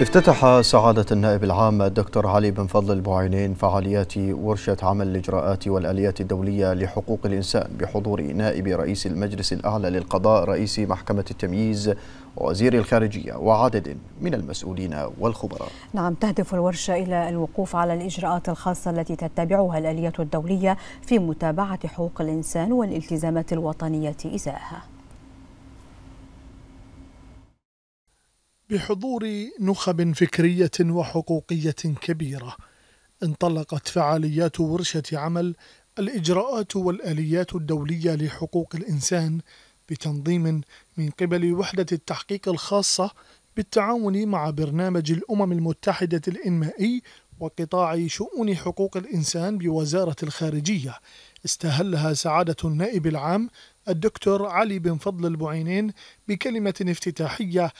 افتتح سعادة النائب العام الدكتور علي بن فضل البوعينين فعاليات ورشة عمل الإجراءات والآليات الدولية لحقوق الإنسان بحضور نائب رئيس المجلس الأعلى للقضاء رئيس محكمة التمييز وزير الخارجية وعدد من المسؤولين والخبراء نعم تهدف الورشة إلى الوقوف على الإجراءات الخاصة التي تتبعها الآلية الدولية في متابعة حقوق الإنسان والالتزامات الوطنية إزاءها بحضور نخب فكرية وحقوقية كبيرة انطلقت فعاليات ورشة عمل الإجراءات والآليات الدولية لحقوق الإنسان بتنظيم من قبل وحدة التحقيق الخاصة بالتعاون مع برنامج الأمم المتحدة الإنمائي وقطاع شؤون حقوق الإنسان بوزارة الخارجية استهلها سعادة النائب العام الدكتور علي بن فضل البعينين بكلمة افتتاحية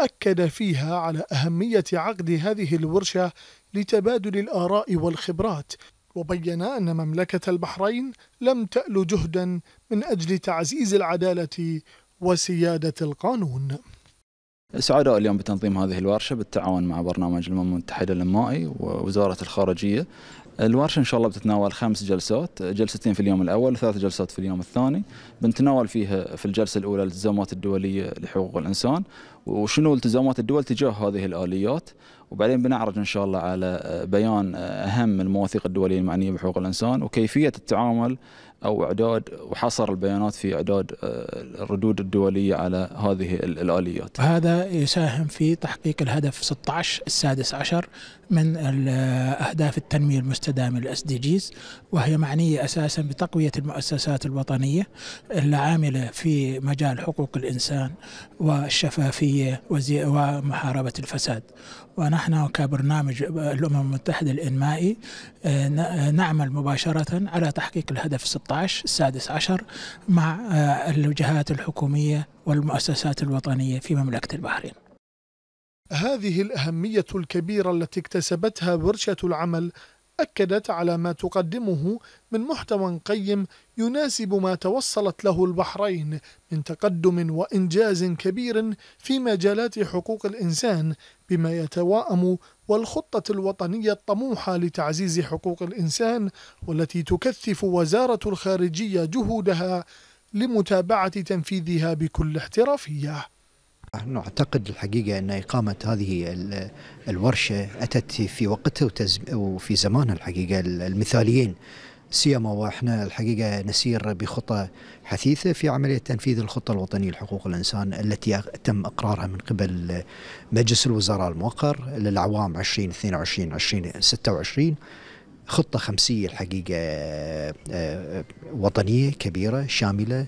أكد فيها على أهمية عقد هذه الورشة لتبادل الآراء والخبرات وبين أن مملكة البحرين لم تأل جهدا من أجل تعزيز العدالة وسيادة القانون سعداء اليوم بتنظيم هذه الورشة بالتعاون مع برنامج الأمم المتحدة الانمائي ووزارة الخارجية الورشة إن شاء الله بتتناول خمس جلسات جلستين في اليوم الأول وثلاث جلسات في اليوم الثاني بنتناول فيها في الجلسة الأولى الالتزامات الدولية لحقوق الإنسان وشنو التزامات الدول تجاه هذه الآليات وبعدين بنعرج ان شاء الله على آه، بيان آه، اهم المواثيق الدوليه المعنيه بحقوق الانسان وكيفيه التعامل او اعداد وحصر البيانات في اعداد آه، الردود الدوليه على هذه الاليات. هذا يساهم في تحقيق الهدف 16 السادس عشر من اهداف التنميه المستدامه الاس دي جيز وهي معنيه اساسا بتقويه المؤسسات الوطنيه العامله في مجال حقوق الانسان والشفافيه ومحاربه الفساد. وانا نحن كبرنامج الأمم المتحدة الإنمائي آه، آه، نعمل مباشرة على تحقيق الهدف 16 السادس عشر مع آه، الجهات الحكومية والمؤسسات الوطنية في مملكة البحرين هذه الأهمية الكبيرة التي اكتسبتها ورشة العمل أكدت على ما تقدمه من محتوى قيم يناسب ما توصلت له البحرين من تقدم وإنجاز كبير في مجالات حقوق الإنسان بما يتواءم والخطة الوطنية الطموحة لتعزيز حقوق الإنسان والتي تكثف وزارة الخارجية جهودها لمتابعة تنفيذها بكل احترافية نعتقد الحقيقة أن إقامة هذه الورشة أتت في وقتها وفي زمانها الحقيقة المثاليين سيما واحنا الحقيقه نسير بخطى حثيثه في عمليه تنفيذ الخطه الوطنيه لحقوق الانسان التي تم اقرارها من قبل مجلس الوزراء الموقر للعوام 2022 2026 خطه خمسيه الحقيقه آه، آه، وطنيه كبيره شامله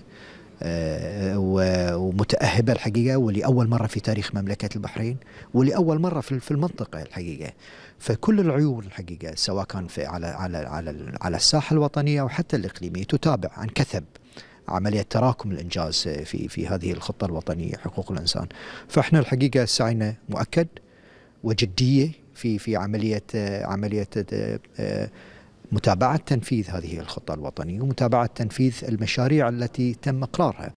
آه، ومتأهبة الحقيقة ولأول مرة في تاريخ مملكة البحرين ولأول مرة في المنطقة الحقيقة فكل العيون الحقيقة سواء كان في على على على على الساحة الوطنية أو حتى الإقليمية تتابع عن كثب عملية تراكم الإنجاز في في هذه الخطة الوطنية حقوق الإنسان فإحنا الحقيقة سعينا مؤكد وجدية في في عملية عملية آه، آه، متابعة تنفيذ هذه الخطة الوطنية ومتابعة تنفيذ المشاريع التي تم إقرارها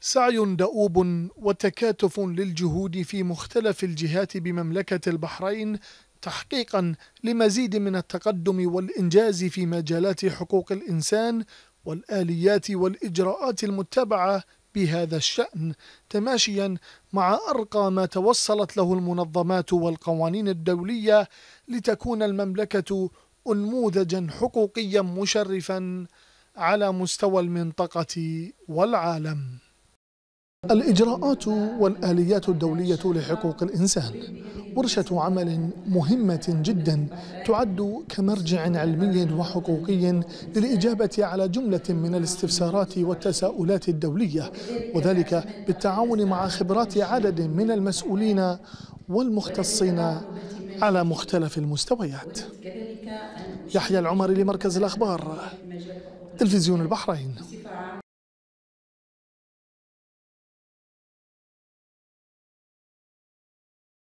سعي دؤوب وتكاتف للجهود في مختلف الجهات بمملكة البحرين تحقيقا لمزيد من التقدم والإنجاز في مجالات حقوق الإنسان والآليات والإجراءات المتبعة بهذا الشأن تماشيا مع أرقى ما توصلت له المنظمات والقوانين الدولية لتكون المملكة انموذجا حقوقيا مشرفا على مستوى المنطقة والعالم الإجراءات والآليات الدولية لحقوق الإنسان ورشة عمل مهمة جدا تعد كمرجع علمي وحقوقي للإجابة على جملة من الاستفسارات والتساؤلات الدولية وذلك بالتعاون مع خبرات عدد من المسؤولين والمختصين على مختلف المستويات يحيى العمري لمركز الأخبار تلفزيون البحرين